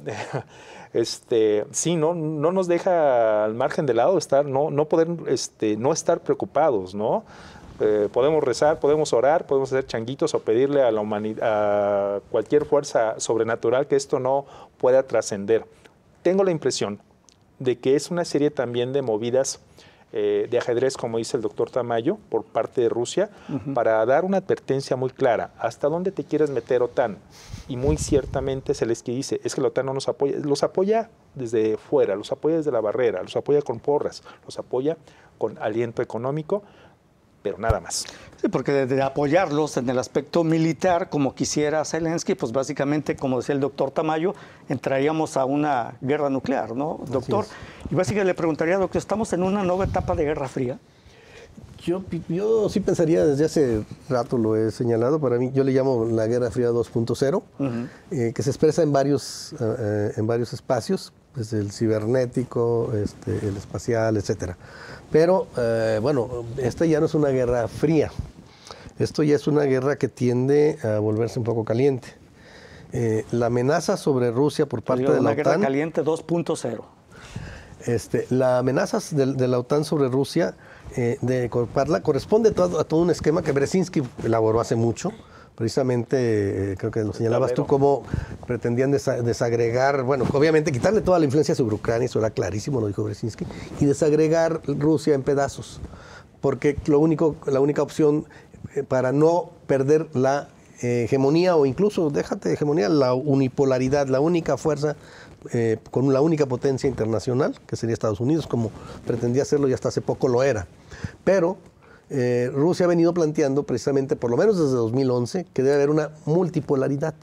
[laughs] este, sí, no, no nos deja al margen de lado estar, no, no poder, este, no estar preocupados, ¿no? Eh, podemos rezar, podemos orar, podemos hacer changuitos o pedirle a la humanidad, a cualquier fuerza sobrenatural que esto no pueda trascender. Tengo la impresión de que es una serie también de movidas eh, de ajedrez, como dice el doctor Tamayo, por parte de Rusia, para dar una advertencia muy clara, ¿hasta dónde te quieres meter OTAN? Y muy ciertamente se que dice, es que la OTAN no nos apoya, los apoya desde fuera, los apoya desde la barrera, los apoya con porras, los apoya con aliento económico, pero nada más. Sí, porque de, apoyarlos en el aspecto militar, como quisiera Zelensky, pues básicamente, como decía el doctor Tamayo, entraríamos a una guerra nuclear, ¿no, doctor? Y básicamente le preguntaría, doctor, ¿estamos en una nueva etapa de Guerra Fría? Yo, yo, sí pensaría, desde hace rato lo he señalado, para mí yo le llamo la Guerra Fría 2.0, eh, que se expresa en varios, eh, eh, en varios espacios, desde el cibernético, este, el espacial, etcétera. Pero eh, bueno, esta ya no es una guerra fría. Esto ya es una guerra que tiende a volverse un poco caliente. Eh, la amenaza sobre Rusia por parte de la una Guerra caliente 2.0. Este, la amenaza de, la OTAN sobre Rusia eh, de Corparla corresponde a todo, a todo, un esquema que Brzezinski elaboró hace mucho, precisamente, eh, creo que lo señalabas tú, cómo pretendían desagregar, bueno, obviamente quitarle toda la influencia sobre Ucrania, eso era clarísimo, lo dijo Brzezinski, y desagregar Rusia en pedazos, porque lo único, la única opción eh, para no perder la hegemonía o incluso, déjate de hegemonía, la unipolaridad, la única fuerza eh, con la única potencia internacional, que sería Estados Unidos, como pretendía hacerlo y hasta hace poco lo era. Pero eh, Rusia ha venido planteando precisamente, por lo menos desde 2011, que debe haber una multipolaridad.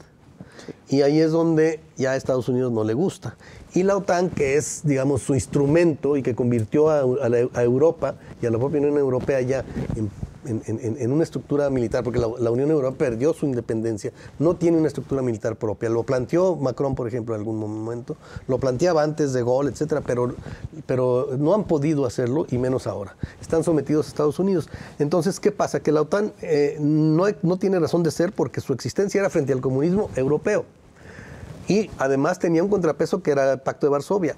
Y ahí es donde ya a Estados Unidos no le gusta. Y la OTAN, que es, digamos, su instrumento y que convirtió a, a Europa y a la propia Unión Europea ya en en, una estructura militar, porque la, Unión Europea perdió su independencia, no tiene una estructura militar propia. Lo planteó Macron, por ejemplo, en algún momento, lo planteaba antes de Gaulle, etcétera, pero, pero no han podido hacerlo y menos ahora. Están sometidos a Estados Unidos. Entonces, ¿qué pasa? Que la OTAN eh, no tiene razón de ser porque su existencia era frente al comunismo europeo. Y además tenía un contrapeso que era el Pacto de Varsovia.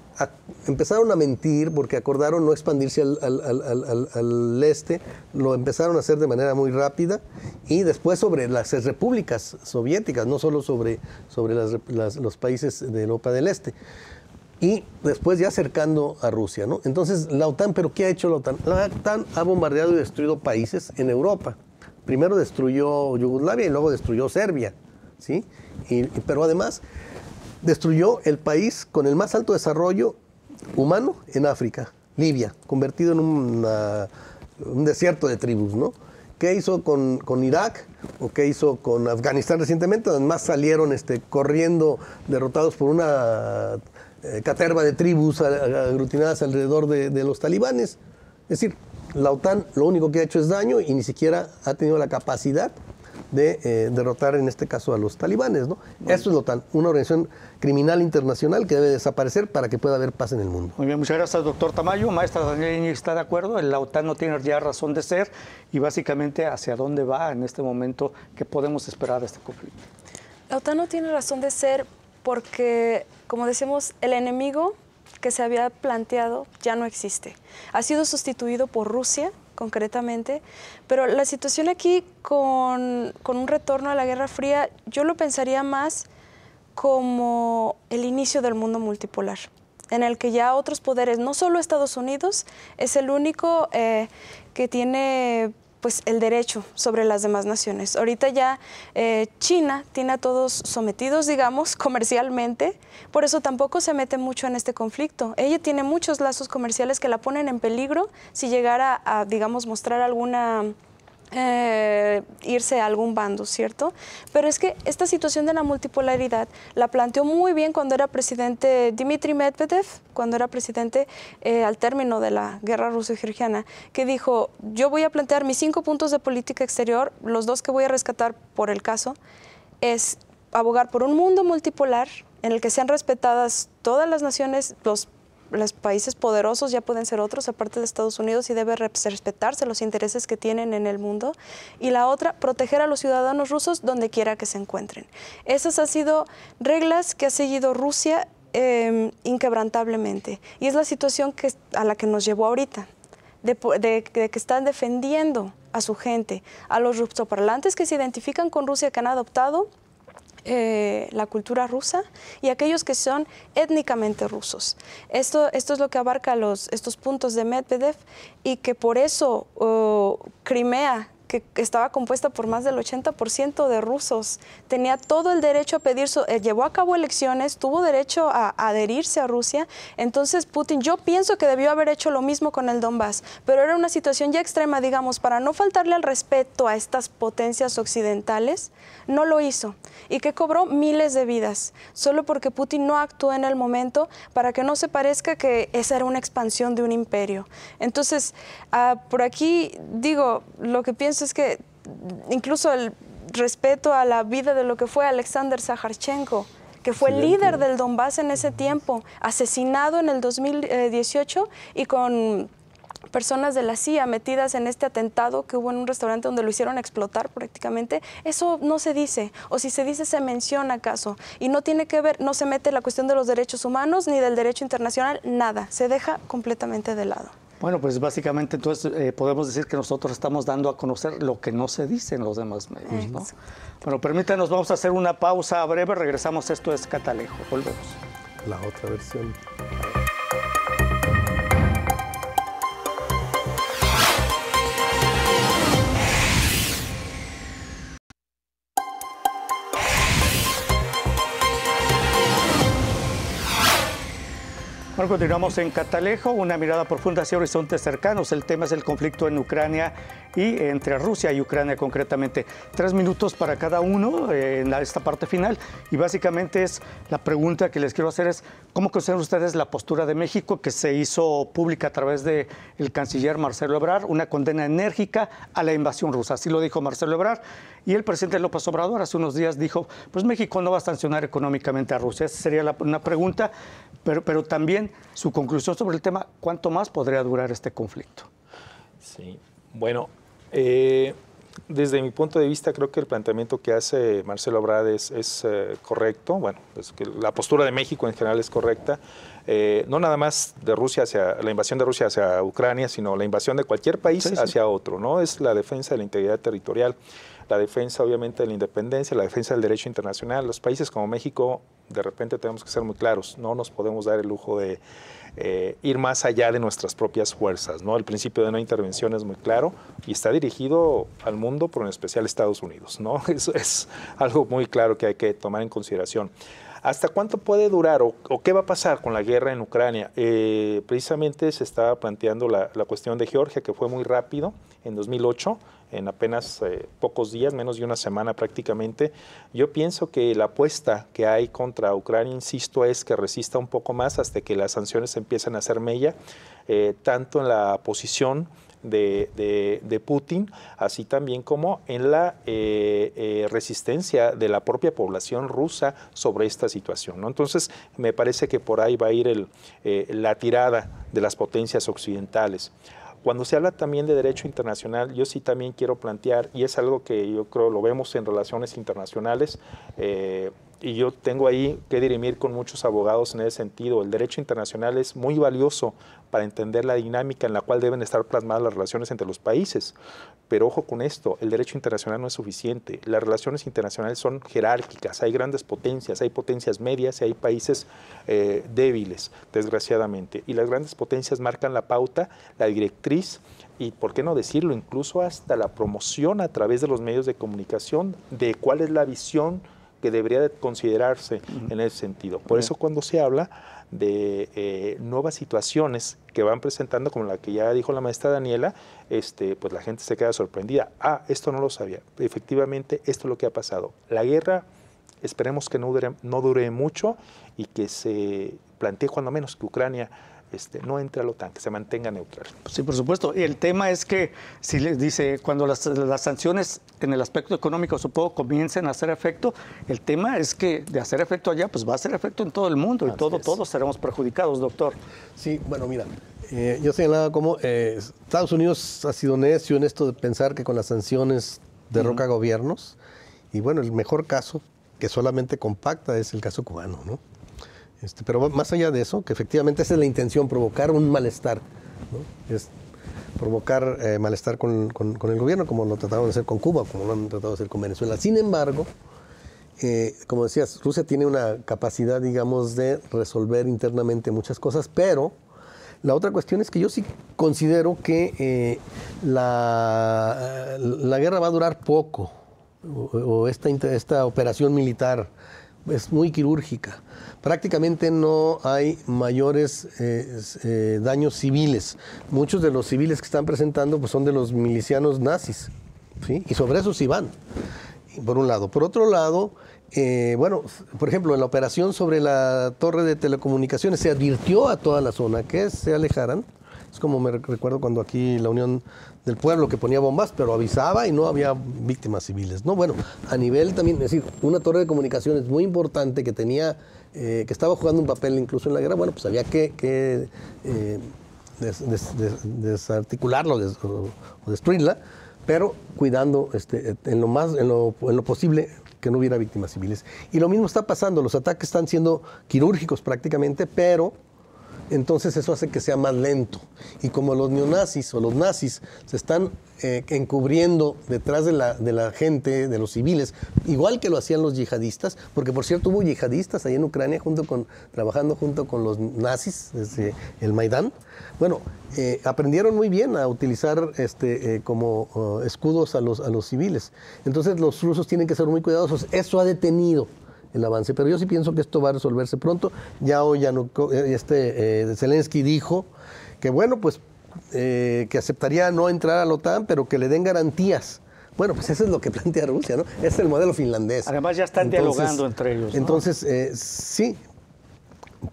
empezaron a mentir porque acordaron no expandirse al, este, lo empezaron a hacer de manera muy rápida y después sobre las repúblicas soviéticas, no solo sobre, sobre los países de Europa del Este y después ya acercando a Rusia, ¿no? Entonces, la OTAN, ¿pero qué ha hecho la OTAN? La OTAN ha bombardeado y destruido países en Europa. Primero destruyó Yugoslavia y luego destruyó Serbia. ¿sí? pero además destruyó el país con el más alto desarrollo humano en África, Libia, convertido en un desierto de tribus, ¿no? ¿Qué hizo con, con, Irak o qué hizo con Afganistán recientemente? Además salieron este, corriendo, derrotados por una eh, caterva de tribus aglutinadas alrededor de, de los talibanes. Es decir, la OTAN lo único que ha hecho es daño y ni siquiera ha tenido la capacidad de eh, derrotar en este caso a los talibanes. ¿no? Esto es lo tal, una organización criminal internacional que debe desaparecer para que pueda haber paz en el mundo. Muy bien, muchas gracias, doctor Tamayo. Maestra Daniel está de acuerdo, la OTAN no tiene ya razón de ser y básicamente hacia dónde va en este momento, que podemos esperar de este conflicto. La OTAN no tiene razón de ser porque, como decimos, el enemigo que se había planteado ya no existe. Ha sido sustituido por Rusia concretamente, pero la situación aquí con, un retorno a la Guerra Fría, yo lo pensaría más como el inicio del mundo multipolar en el que ya otros poderes, no solo Estados Unidos, es el único eh, que tiene pues el derecho sobre las demás naciones. Ahorita ya eh, China tiene a todos sometidos, digamos, [laughs] comercialmente, por eso tampoco se mete mucho en este conflicto. Ella tiene muchos lazos comerciales que la ponen en peligro si llegara a, digamos, mostrar alguna eh, irse a algún bando, ¿cierto? Pero es que esta situación de la multipolaridad la planteó muy bien cuando era presidente Dmitry Medvedev, cuando era presidente eh, al término de la guerra ruso-georgiana, que dijo, yo voy a plantear mis cinco puntos de política exterior, los dos que voy a rescatar por el caso, es abogar por un mundo multipolar en el que sean respetadas todas las naciones, los los países poderosos ya pueden ser otros, aparte de Estados Unidos, y debe respetarse los intereses que tienen en el mundo. Y la otra, proteger a los ciudadanos rusos donde quiera que se encuentren. Esas han sido reglas que ha seguido Rusia em, inquebrantablemente. Y es la situación que, a la que nos llevó ahorita, de, de que están defendiendo a su gente, a los rusoparlantes que se identifican con Rusia, que han adoptado eh, la cultura rusa y aquellos que son étnicamente rusos. Esto, esto es lo que abarca los, estos puntos de Medvedev y que por eso oh, Crimea que estaba compuesta por más del 80% de rusos. Tenía todo el derecho a pedir, eh, llevó a cabo elecciones, tuvo derecho a, adherirse a Rusia. Entonces Putin, yo pienso que debió haber hecho lo mismo con el Donbass, pero era una situación ya extrema, digamos, para no faltarle al respeto a estas potencias occidentales, no lo hizo y que cobró miles de vidas, solo porque Putin no actuó en el momento para que no se parezca que esa era una expansión de un imperio. Entonces, ah, por aquí digo, lo que pienso pues es que incluso el respeto a la vida de lo que fue Alexander Zaharchenko, que fue líder del Donbass en ese tiempo, asesinado en el 2018 y con personas de la CIA metidas en este atentado que hubo en un restaurante donde lo hicieron explotar prácticamente, eso no se dice, o si se dice se menciona acaso, y no tiene que ver, no se mete la cuestión de los derechos humanos ni del derecho internacional, nada, se deja completamente de lado. Bueno, pues básicamente entonces eh, podemos decir que nosotros estamos dando a conocer lo que no se dice en los demás medios, ¿no? Bueno, permítanos, vamos a hacer una pausa breve, regresamos, esto es Catalejo, volvemos. La otra versión. Bueno, continuamos en Catalejo, una mirada profunda hacia horizontes cercanos. El tema es el conflicto en Ucrania y entre Rusia y Ucrania concretamente. Tres minutos para cada uno eh, en esta parte final y básicamente es la pregunta que les quiero hacer es ¿cómo consideran ustedes la postura de México que se hizo pública a través del el canciller Marcelo Ebrard? Una condena enérgica a la invasión rusa. Así lo dijo Marcelo Ebrard y el presidente López Obrador hace unos días dijo, pues México no va a sancionar económicamente a Rusia. Esa sería una pregunta, pero, también su conclusión sobre el tema, ¿cuánto más podría durar este conflicto? Sí, bueno, eh, desde mi punto de vista creo que el planteamiento que hace Marcelo Obrador es, eh, correcto, bueno, pues la postura de México en general es correcta, eh, no nada más de Rusia hacia la invasión de Rusia hacia Ucrania, sino la invasión de cualquier país hacia otro, ¿no? Es la defensa de la integridad territorial la defensa obviamente de la independencia, la defensa del derecho internacional. Los países como México, de repente tenemos que ser muy claros, no nos podemos dar el lujo de eh, ir más allá de nuestras propias fuerzas. ¿no? El principio de no intervención es muy claro y está dirigido al mundo, pero en especial a Estados Unidos. ¿no? [laughs] Eso es algo muy claro que hay que tomar en consideración. ¿Hasta cuánto puede durar o, qué va a pasar con la guerra en Ucrania? Eh, precisamente se estaba planteando la, cuestión de Georgia, que fue muy rápido en 2008, en apenas eh, pocos días, menos de una semana prácticamente. Yo pienso que la apuesta que hay contra Ucrania, insisto, es que resista un poco más hasta que las sanciones empiecen a ser mella, eh, tanto en la posición de, Putin, así también como en la eh, eh, resistencia de la propia población rusa sobre esta situación. ¿no? Entonces, me parece que por ahí va a ir eh, la tirada de las potencias occidentales. Cuando se habla también de derecho internacional, yo sí también quiero plantear, y es algo que yo creo lo vemos en relaciones internacionales, y yo tengo ahí que dirimir con muchos abogados en ese sentido. El derecho internacional es muy valioso para entender la dinámica en la cual deben estar plasmadas las relaciones entre los países. Pero ojo con esto, el derecho internacional no es suficiente. Las relaciones internacionales son jerárquicas, hay grandes potencias, hay potencias medias y hay países eh, débiles, desgraciadamente. Y las grandes potencias marcan la pauta, la directriz y, por qué no decirlo, incluso hasta la promoción a través de los medios de comunicación de cuál es la visión que debería considerarse en ese sentido. Por eso cuando se habla de eh, nuevas situaciones que van presentando, como la que ya dijo la maestra Daniela, este, pues la gente se queda sorprendida. Ah, esto no lo sabía. Efectivamente, esto es lo que ha pasado. La guerra, esperemos que no no dure mucho y que se plantee cuando menos que Ucrania este, no entre al OTAN, que se mantenga neutral. Sí, por supuesto. Y el tema es que, si les dice, cuando las, sanciones en el aspecto económico, supongo, comiencen a hacer efecto, el tema es que de hacer efecto allá, pues va a hacer efecto en todo el mundo y todo, todos seremos perjudicados, doctor. Sí, bueno, mira, eh, yo señalaba como eh, Estados Unidos ha sido necio en esto de pensar que con las sanciones derroca gobiernos. Y bueno, el mejor caso que solamente compacta es el caso cubano, ¿no? Este, pero más allá de eso, que efectivamente esa es la intención, provocar un malestar. provocar eh, malestar con, el gobierno, como lo trataron de hacer con Cuba, como lo han tratado de hacer con Venezuela. Sin embargo, eh, como decías, Rusia tiene una capacidad, digamos, de resolver internamente muchas cosas, pero la otra cuestión es que yo sí considero que eh, la, la, guerra va a durar poco, o, o esta, esta operación militar es muy quirúrgica. Prácticamente no hay mayores eh, eh, daños civiles. Muchos de los civiles que están presentando pues, son de los milicianos nazis. Y sobre eso sí van, por un lado. Por otro lado, eh, bueno, por ejemplo, en la operación sobre la torre de telecomunicaciones se advirtió a toda la zona que se alejaran. Es como me recuerdo cuando aquí la Unión del pueblo que ponía bombas, pero avisaba y no había víctimas civiles. No, bueno, a nivel también, es decir, una torre de comunicaciones muy importante que tenía, eh, que estaba jugando un papel incluso en la guerra, bueno, pues había que, que eh, desarticularlo o, destruirla, pero cuidando este, en, lo más, en lo, en lo posible que no hubiera víctimas civiles. Y lo mismo está pasando, los ataques están siendo quirúrgicos prácticamente, pero entonces eso hace que sea más lento. Y como los neonazis o los nazis se están eh, encubriendo detrás de la, gente, de los civiles, igual que lo hacían los yihadistas, porque por cierto hubo yihadistas ahí en Ucrania trabajando junto con los nazis, desde el Maidán. Bueno, eh, aprendieron muy bien a utilizar este, eh, como oh, escudos a los civiles. Entonces los rusos tienen que ser muy cuidadosos. Eso ha detenido el avance. Pero yo sí pienso que esto va a resolverse pronto. Ya hoy ya no, eh, este, eh, Zelensky dijo que, bueno, pues eh, que aceptaría no entrar a la OTAN, pero que le den garantías. Bueno, pues eso es lo que [laughs] plantea Rusia, ¿no? Es el modelo finlandés. Además ya están dialogando entre ellos. Entonces, sí,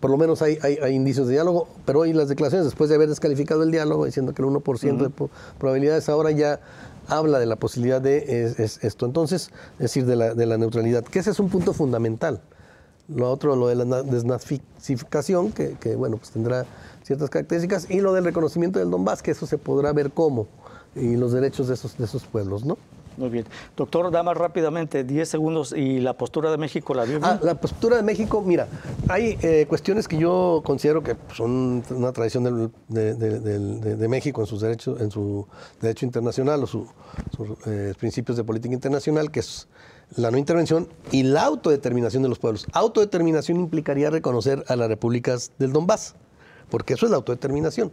por lo menos hay, indicios de diálogo, pero hoy las declaraciones, después de haber descalificado el diálogo, diciendo que el 1% de probabilidades, ahora ya habla de la posibilidad de esto. Entonces, es decir, de la, neutralidad, que ese es un punto fundamental. Lo otro, lo de la desnazificación, que, bueno, pues tendrá ciertas características, y lo del reconocimiento del Donbass, que eso se podrá ver cómo, y los derechos de esos, de esos pueblos, ¿no? Muy bien. Doctor, más rápidamente, 10 segundos y la postura de México, ¿la vio? Ah, la postura de México, mira, hay eh, cuestiones que yo considero que son una tradición de, México en sus derechos, en su derecho internacional o sus eh, principios de política internacional, que es la no intervención y la autodeterminación de los pueblos. Autodeterminación implicaría reconocer a las repúblicas del Donbass, porque eso es la autodeterminación,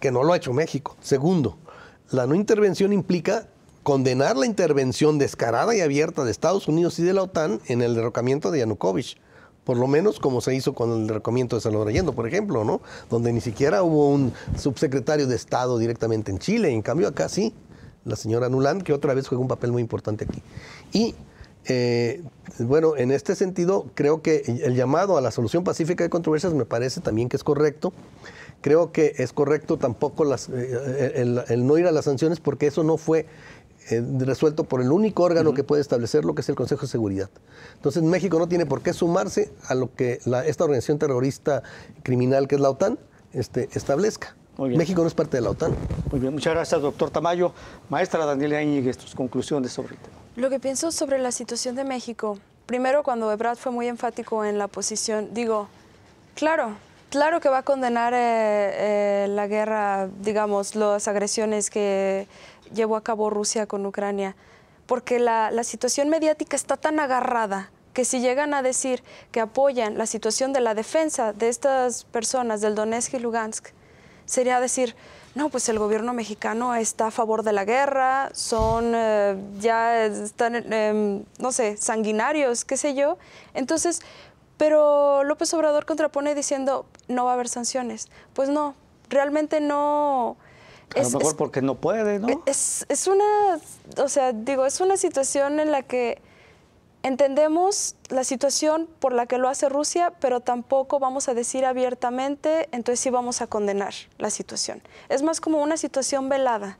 que no lo ha hecho México. Segundo, la no intervención implica condenar la intervención descarada y abierta de Estados Unidos y de la OTAN en el derrocamiento de Yanukovych por lo menos como se hizo con el derrocamiento de Salvador Allende, por ejemplo, ¿no? Donde ni siquiera hubo un subsecretario de Estado directamente en Chile, en cambio acá sí, la señora Nuland, que otra vez juega un papel muy importante aquí. Y eh, bueno, en este sentido, creo que el llamado a la solución pacífica de controversias me parece también que es correcto. Creo que es correcto tampoco eh, el no ir a las sanciones porque eso no fue eh, resuelto por el único órgano que puede establecerlo, que es el Consejo de Seguridad. Entonces México no tiene por qué sumarse a lo que esta organización terrorista criminal que es la OTAN este, establezca. México no es parte de la OTAN. Muy bien, muchas gracias, doctor Tamayo. Maestra Daniela Íñiguez, tus conclusiones sobre el tema. Lo que pienso sobre la situación de México, primero cuando Ebrard fue muy enfático en la posición, digo, claro, claro que va a condenar eh, eh, la guerra, digamos, las agresiones que llevó a cabo Rusia con Ucrania, porque la, la situación mediática está tan agarrada que si llegan a decir que apoyan la situación de la defensa de estas personas del Donetsk y Lugansk, sería decir, no, pues el gobierno mexicano está a favor de la guerra, son, eh, ya están, em, no sé, sanguinarios, qué sé yo. Entonces, pero López Obrador contrapone diciendo, no va a haber sanciones. Pues no, realmente no, a lo mejor porque no puede, ¿no? E-, es, es una, o sea, digo, es una situación en la que entendemos la situación por la que lo hace Rusia, pero tampoco vamos a decir abiertamente, entonces sí vamos a condenar la situación. Es más como una situación velada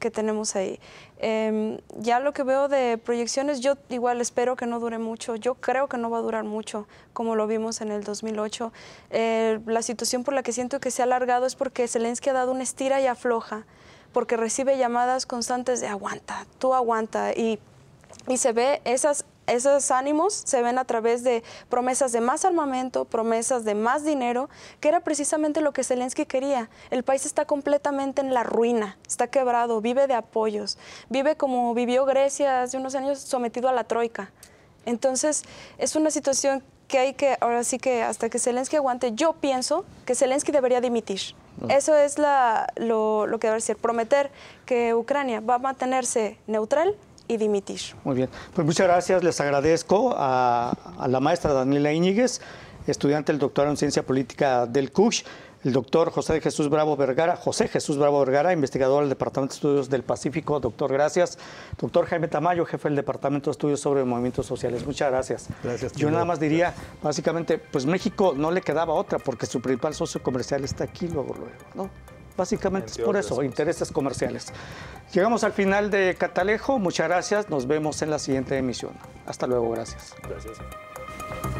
que, tenemos ahí. Em, ya lo que veo de proyecciones, yo igual espero que no dure mucho, yo creo que no va a durar mucho, como lo vimos en el 2008. Eh, la situación por la que siento que se ha alargado es porque Zelensky ha dado una estira y afloja, porque recibe llamadas constantes de aguanta, tú aguanta, y, y se ve esas esos ánimos se ven a través de promesas de más armamento, promesas de más dinero, que era precisamente lo que Zelensky quería. El país está completamente en la ruina, está quebrado, vive de apoyos, vive como vivió Grecia hace unos años sometido a la troika. Entonces, es una situación que hay que, ahora sí que hasta que Zelensky aguante, yo pienso que Zelensky debería dimitir. Eso es lo, lo que debe decir, prometer que Ucrania va a mantenerse neutral y dimitir. Muy bien, pues muchas gracias, les agradezco a, la maestra Daniela Íñiguez, estudiante del doctorado en Ciencia Política del CUSH, el doctor José Jesús Bravo Vergara, José Jesús Bravo Vergara, investigador del Departamento de Estudios del Pacífico, doctor, gracias. Doctor Jaime Tamayo, jefe del Departamento de Estudios sobre Movimientos Sociales, muchas gracias. Gracias. Yo nada más diría, básicamente, pues México no le quedaba otra porque su principal socio comercial está aquí luego, luego, ¿no? Básicamente es por eso, intereses comerciales. Llegamos al final de Catalejo. Muchas gracias. Nos vemos en la siguiente emisión. Hasta luego. Gracias. Gracias.